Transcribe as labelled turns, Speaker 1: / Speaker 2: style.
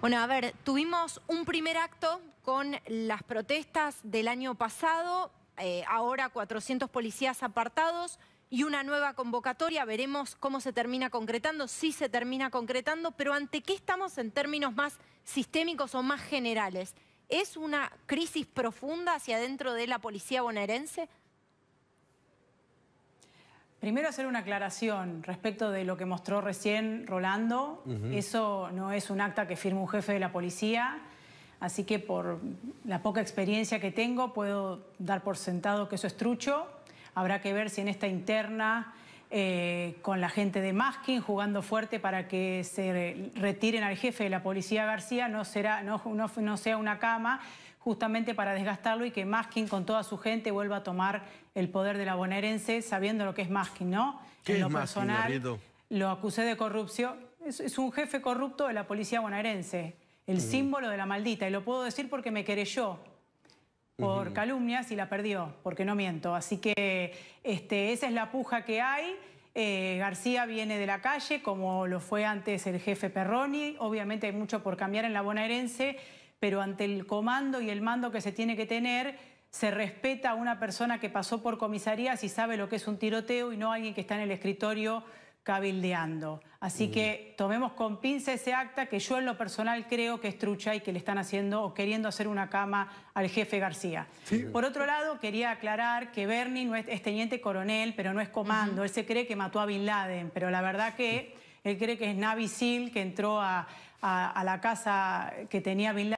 Speaker 1: Bueno, a ver, tuvimos un primer acto con las protestas del año pasado, eh, ahora 400 policías apartados y una nueva convocatoria. Veremos cómo se termina concretando, si se termina concretando, pero ante qué estamos en términos más sistémicos o más generales. ¿Es una crisis profunda hacia adentro de la policía bonaerense?
Speaker 2: Primero hacer una aclaración respecto de lo que mostró recién Rolando. Eso no es un acta que firma un jefe de la policía, así que por la poca experiencia que tengo puedo dar por sentado que eso es trucho. Habrá que ver si en esta interna eh, con la gente de Maskin, jugando fuerte para que se retiren al jefe de la policía García, no, será, no, sea una cama, justamente para desgastarlo y que Maskin con toda su gente vuelva a tomar el poder de la bonaerense, sabiendo lo que es Maskin, ¿no? ¿Qué lo personal, lo acusé de corrupción. Es, un jefe corrupto de la policía bonaerense, el mm. símbolo de la maldita, y lo puedo decir porque me yo por calumnias y la perdió, porque no miento. Así que este, esa es la puja que hay. Eh, García viene de la calle, como lo fue antes el jefe Perroni. Obviamente hay mucho por cambiar en la bonaerense, pero ante el comando y el mando que se tiene que tener, se respeta a una persona que pasó por comisarías y sabe lo que es un tiroteo y no alguien que está en el escritorio cabildeando. Así mm. que tomemos con pinza ese acta que yo en lo personal creo que es trucha y que le están haciendo o queriendo hacer una cama al jefe García. Por otro lado, quería aclarar que Bernie no es, teniente coronel, pero no es comando. Él se cree que mató a Bin Laden, pero la verdad que él cree que es Navy Seal que entró a, a la casa que tenía Bin Laden.